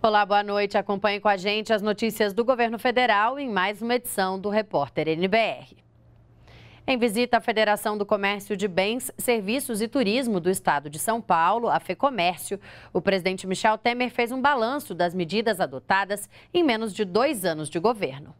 Olá, boa noite. Acompanhe com a gente as notícias do governo federal em mais uma edição do Repórter NBR. Em visita à Federação do Comércio de Bens, Serviços e Turismo do Estado de São Paulo, a FEComércio, o presidente Michel Temer fez um balanço das medidas adotadas em menos de dois anos de governo.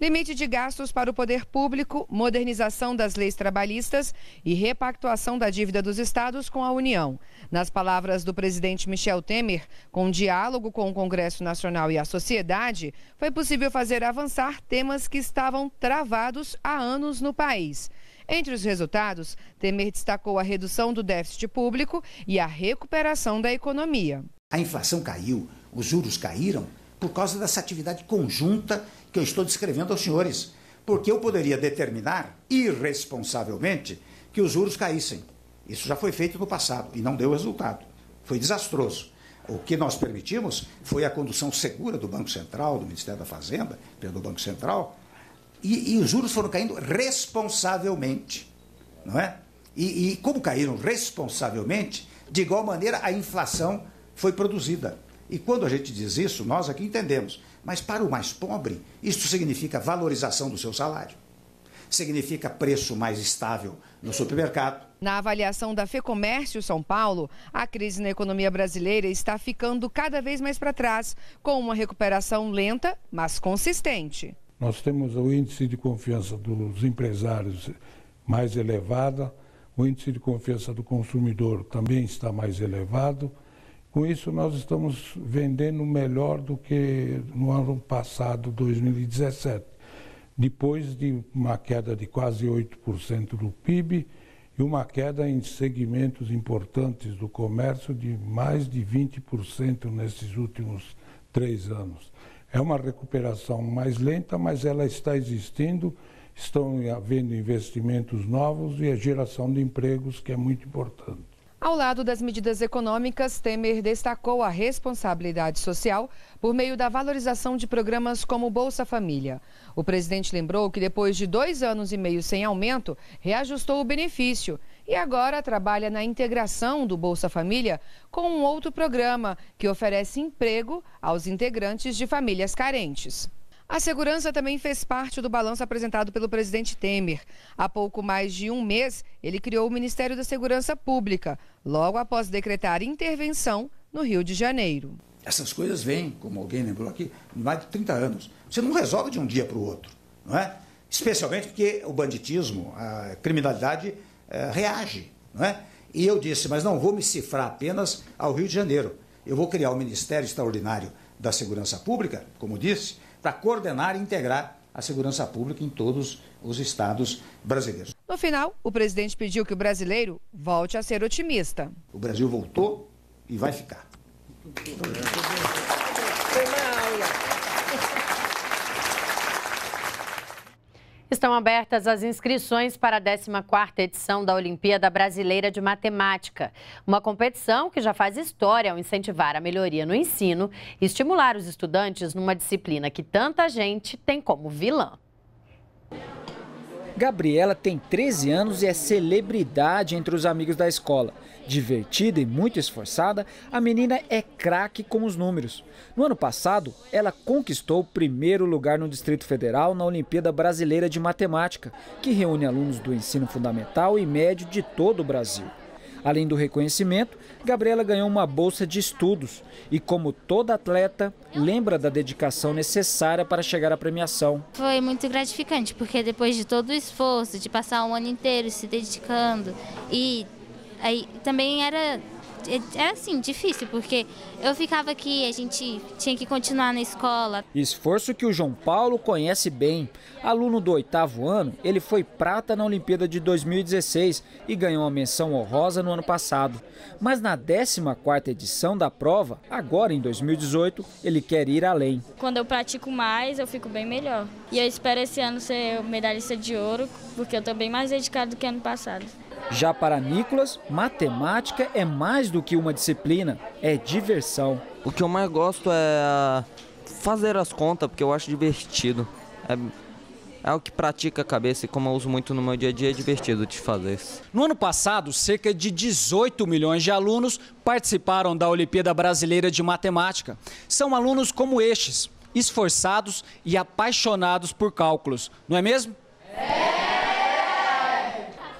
Limite de gastos para o poder público, modernização das leis trabalhistas e repactuação da dívida dos estados com a União. Nas palavras do presidente Michel Temer, com um diálogo com o Congresso Nacional e a sociedade, foi possível fazer avançar temas que estavam travados há anos no país. Entre os resultados, Temer destacou a redução do déficit público e a recuperação da economia. A inflação caiu, os juros caíram por causa dessa atividade conjunta que eu estou descrevendo aos senhores. Porque eu poderia determinar, irresponsavelmente, que os juros caíssem. Isso já foi feito no passado e não deu resultado. Foi desastroso. O que nós permitimos foi a condução segura do Banco Central, do Ministério da Fazenda, pelo Banco Central, e, e os juros foram caindo responsavelmente, não é? E, e como caíram responsavelmente, de igual maneira a inflação foi produzida. E quando a gente diz isso, nós aqui entendemos. Mas para o mais pobre, isso significa valorização do seu salário. Significa preço mais estável no supermercado. Na avaliação da FEComércio São Paulo, a crise na economia brasileira está ficando cada vez mais para trás, com uma recuperação lenta, mas consistente. Nós temos o índice de confiança dos empresários mais elevado, o índice de confiança do consumidor também está mais elevado. Com isso, nós estamos vendendo melhor do que no ano passado, 2017. Depois de uma queda de quase 8% do PIB e uma queda em segmentos importantes do comércio de mais de 20% nesses últimos três anos. É uma recuperação mais lenta, mas ela está existindo, estão havendo investimentos novos e a geração de empregos, que é muito importante. Ao lado das medidas econômicas, Temer destacou a responsabilidade social por meio da valorização de programas como Bolsa Família. O presidente lembrou que depois de dois anos e meio sem aumento, reajustou o benefício e agora trabalha na integração do Bolsa Família com um outro programa que oferece emprego aos integrantes de famílias carentes. A segurança também fez parte do balanço apresentado pelo presidente Temer. Há pouco mais de um mês, ele criou o Ministério da Segurança Pública, logo após decretar intervenção no Rio de Janeiro. Essas coisas vêm, como alguém lembrou aqui, mais de 30 anos. Você não resolve de um dia para o outro, não é? Especialmente porque o banditismo, a criminalidade é, reage, não é? E eu disse, mas não vou me cifrar apenas ao Rio de Janeiro. Eu vou criar o Ministério Extraordinário da Segurança Pública, como disse, para coordenar e integrar a segurança pública em todos os estados brasileiros. No final, o presidente pediu que o brasileiro volte a ser otimista. O Brasil voltou e vai ficar. Estão abertas as inscrições para a 14ª edição da Olimpíada Brasileira de Matemática, uma competição que já faz história ao incentivar a melhoria no ensino e estimular os estudantes numa disciplina que tanta gente tem como vilã. Gabriela tem 13 anos e é celebridade entre os amigos da escola. Divertida e muito esforçada, a menina é craque com os números. No ano passado, ela conquistou o primeiro lugar no Distrito Federal na Olimpíada Brasileira de Matemática, que reúne alunos do ensino fundamental e médio de todo o Brasil. Além do reconhecimento, Gabriela ganhou uma bolsa de estudos e, como toda atleta, lembra da dedicação necessária para chegar à premiação. Foi muito gratificante, porque depois de todo o esforço, de passar um ano inteiro se dedicando e aí também era é, é assim, difícil, porque eu ficava aqui, a gente tinha que continuar na escola. Esforço que o João Paulo conhece bem. Aluno do oitavo ano, ele foi prata na Olimpíada de 2016 e ganhou a menção honrosa no ano passado. Mas na 14 edição da prova, agora em 2018, ele quer ir além. Quando eu pratico mais, eu fico bem melhor. E eu espero esse ano ser medalhista de ouro, porque eu estou bem mais dedicado do que ano passado. Já para Nicolas, matemática é mais do que uma disciplina, é diversão. O que eu mais gosto é fazer as contas, porque eu acho divertido. É, é o que pratica a cabeça e como eu uso muito no meu dia a dia, é divertido de fazer isso. No ano passado, cerca de 18 milhões de alunos participaram da Olimpíada Brasileira de Matemática. São alunos como estes, esforçados e apaixonados por cálculos, não é mesmo?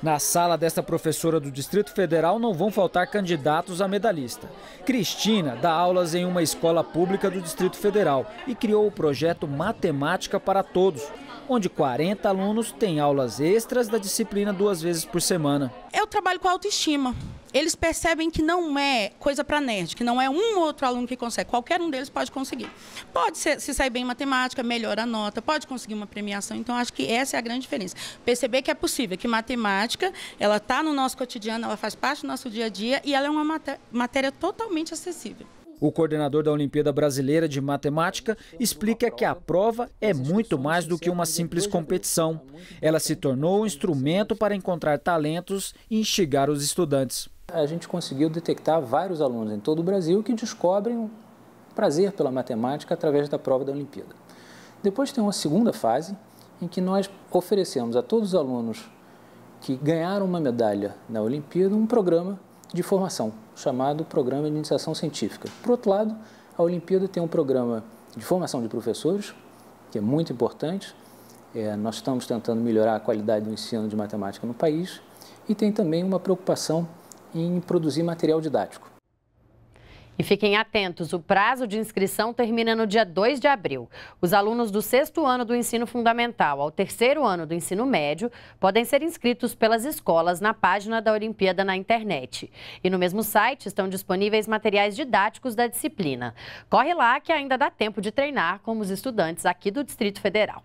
Na sala desta professora do Distrito Federal não vão faltar candidatos a medalhista. Cristina dá aulas em uma escola pública do Distrito Federal e criou o projeto Matemática para Todos, onde 40 alunos têm aulas extras da disciplina duas vezes por semana. Eu trabalho com autoestima eles percebem que não é coisa para nerd, que não é um outro aluno que consegue. Qualquer um deles pode conseguir. Pode ser, se sair bem em matemática, melhora a nota, pode conseguir uma premiação. Então, acho que essa é a grande diferença. Perceber que é possível, que matemática, ela está no nosso cotidiano, ela faz parte do nosso dia a dia e ela é uma matéria totalmente acessível. O coordenador da Olimpíada Brasileira de Matemática explica que a prova é muito mais do que uma simples competição. Ela se tornou um instrumento para encontrar talentos e instigar os estudantes. A gente conseguiu detectar vários alunos em todo o Brasil que descobrem prazer pela matemática através da prova da Olimpíada. Depois tem uma segunda fase em que nós oferecemos a todos os alunos que ganharam uma medalha na Olimpíada um programa de formação chamado Programa de Iniciação Científica. Por outro lado, a Olimpíada tem um programa de formação de professores, que é muito importante. É, nós estamos tentando melhorar a qualidade do ensino de matemática no país e tem também uma preocupação em produzir material didático. E fiquem atentos, o prazo de inscrição termina no dia 2 de abril. Os alunos do sexto ano do ensino fundamental ao terceiro ano do ensino médio podem ser inscritos pelas escolas na página da Olimpíada na internet. E no mesmo site estão disponíveis materiais didáticos da disciplina. Corre lá que ainda dá tempo de treinar como os estudantes aqui do Distrito Federal.